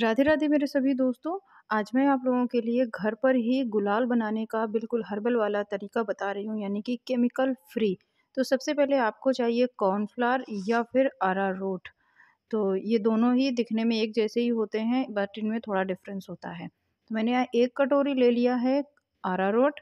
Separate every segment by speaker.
Speaker 1: राधे राधे मेरे सभी दोस्तों आज मैं आप लोगों के लिए घर पर ही गुलाल बनाने का बिल्कुल हर्बल वाला तरीका बता रही हूँ यानी कि केमिकल फ्री तो सबसे पहले आपको चाहिए कॉर्नफ्लावर या फिर आरा रोट तो ये दोनों ही दिखने में एक जैसे ही होते हैं बट इनमें थोड़ा डिफरेंस होता है तो मैंने यहाँ एक कटोरी ले लिया है आरा रोट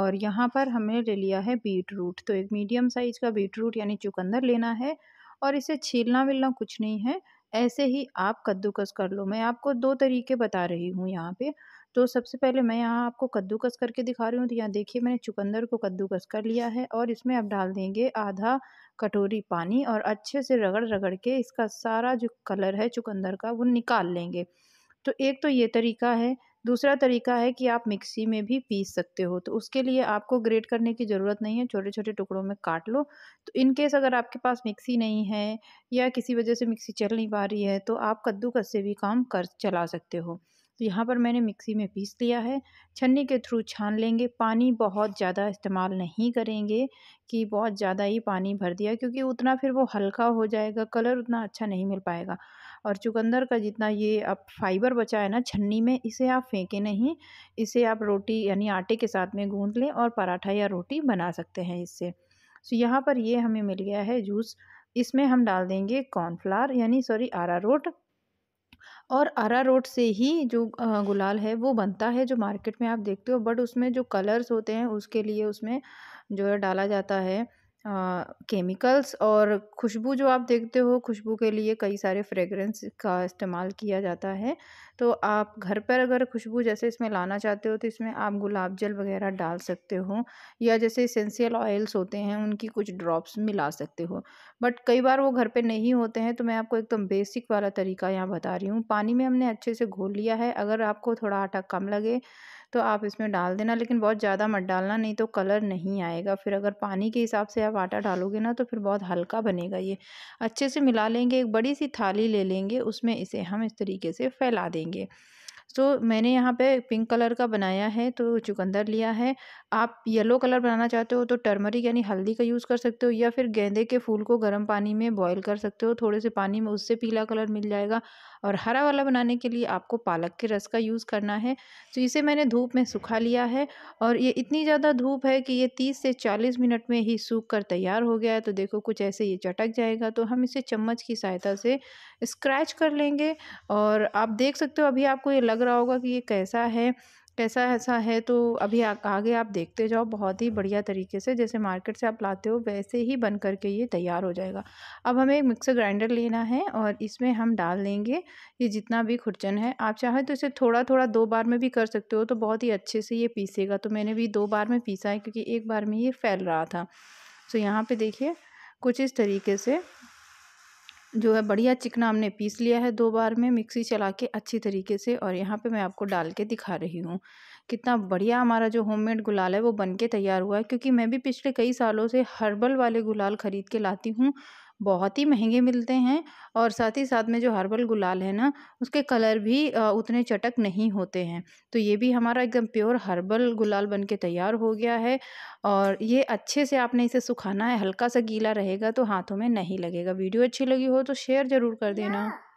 Speaker 1: और यहाँ पर हमने ले लिया है बीट रूट तो एक मीडियम साइज़ का बीट रूट यानी चुकंदर लेना है और इसे छीलना विलना कुछ नहीं है ऐसे ही आप कद्दूकस कर लो मैं आपको दो तरीके बता रही हूँ यहाँ पे तो सबसे पहले मैं यहाँ आपको कद्दूकस करके दिखा रही हूँ तो यहाँ देखिए मैंने चुकंदर को कद्दूकस कर लिया है और इसमें आप डाल देंगे आधा कटोरी पानी और अच्छे से रगड़ रगड़ के इसका सारा जो कलर है चुकंदर का वो निकाल लेंगे तो एक तो ये तरीका है दूसरा तरीका है कि आप मिक्सी में भी पीस सकते हो तो उसके लिए आपको ग्रेट करने की ज़रूरत नहीं है छोटे छोटे टुकड़ों में काट लो तो इन केस अगर आपके पास मिक्सी नहीं है या किसी वजह से मिक्सी चल नहीं पा रही है तो आप कद्दूकस से भी काम कर चला सकते हो तो यहाँ पर मैंने मिक्सी में पीस लिया है छन्नी के थ्रू छान लेंगे पानी बहुत ज़्यादा इस्तेमाल नहीं करेंगे कि बहुत ज़्यादा ही पानी भर दिया क्योंकि उतना फिर वो हल्का हो जाएगा कलर उतना अच्छा नहीं मिल पाएगा और चुकंदर का जितना ये आप फाइबर बचा है ना छन्नी में इसे आप फेंके नहीं इसे आप रोटी यानी आटे के साथ में गूँध लें और पराठा या रोटी बना सकते हैं इससे सो यहाँ पर ये हमें मिल गया है जूस इसमें हम डाल देंगे कॉर्नफ्लावर यानी सॉरी आरा रोट और आरा रोड से ही जो गुलाल है वो बनता है जो मार्केट में आप देखते हो बट उसमें जो कलर्स होते हैं उसके लिए उसमें जो है डाला जाता है केमिकल्स और खुशबू जो आप देखते हो, खुशबू के लिए कई सारे फ्रेगरेंस का इस्तेमाल किया जाता है। तो आप घर पर अगर खुशबू जैसे इसमें लाना चाहते हो, तो इसमें आप गुलाब जल वगैरह डाल सकते हो या जैसे इसेंशियल ऑयल्स होते हैं, उनकी कुछ ड्रॉप्स मिला सकते हो। बट कई बार वो घर पे नहीं होते हैं, तो मैं आपको एकदम बेसिक वाला तरीका यहाँ बता रही हूँ। पानी में हमने अच्छे से घोल लिया है, अगर आपको थोड़ा आटा कम लगे तो आप इसमें डाल देना लेकिन बहुत ज़्यादा मत डालना नहीं तो कलर नहीं आएगा फिर अगर पानी के हिसाब से आप आटा डालोगे ना तो फिर बहुत हल्का बनेगा ये अच्छे से मिला लेंगे एक बड़ी सी थाली ले लेंगे उसमें इसे हम इस तरीके से फैला देंगे सो तो मैंने यहाँ पे पिंक कलर का बनाया है तो चुकंदर लिया है आप येलो कलर बनाना चाहते हो तो टर्मरिक यानी हल्दी का यूज़ कर सकते हो या फिर गेंदे के फूल को गर्म पानी में बॉईल कर सकते हो थोड़े से पानी में उससे पीला कलर मिल जाएगा और हरा वाला बनाने के लिए आपको पालक के रस का यूज़ करना है तो इसे मैंने धूप में सुखा लिया है और ये इतनी ज़्यादा धूप है कि ये तीस से चालीस मिनट में ही सूख कर तैयार हो गया है तो देखो कुछ ऐसे ये चटक जाएगा तो हम इसे चम्मच की सहायता से स्क्रैच कर लेंगे और आप देख सकते हो अभी आपको ये लग लग रहा होगा कि ये कैसा है कैसा ऐसा है तो अभी आ, आगे आप देखते जाओ बहुत ही बढ़िया तरीके से जैसे मार्केट से आप लाते हो वैसे ही बन करके ये तैयार हो जाएगा अब हमें एक मिक्सर ग्राइंडर लेना है और इसमें हम डाल देंगे ये जितना भी खुरचन है आप चाहें तो इसे थोड़ा थोड़ा दो बार में भी कर सकते हो तो बहुत ही अच्छे से ये पीसेगा तो मैंने भी दो बार में पीसा है क्योंकि एक बार में ये फैल रहा था तो यहाँ पर देखिए कुछ इस तरीके से जो है बढ़िया चिकना हमने पीस लिया है दो बार में मिक्सी चला के अच्छी तरीके से और यहाँ पे मैं आपको डाल के दिखा रही हूँ कितना बढ़िया हमारा जो होममेड गुलाल है वो बन के तैयार हुआ है क्योंकि मैं भी पिछले कई सालों से हर्बल वाले गुलाल ख़रीद के लाती हूँ बहुत ही महंगे मिलते हैं और साथ ही साथ में जो हर्बल गुलाल है ना उसके कलर भी उतने चटक नहीं होते हैं तो ये भी हमारा एकदम प्योर हर्बल गुलाल बन के तैयार हो गया है और ये अच्छे से आपने इसे सुखाना है हल्का सा गीला रहेगा तो हाथों में नहीं लगेगा वीडियो अच्छी लगी हो तो शेयर ज़रूर कर देना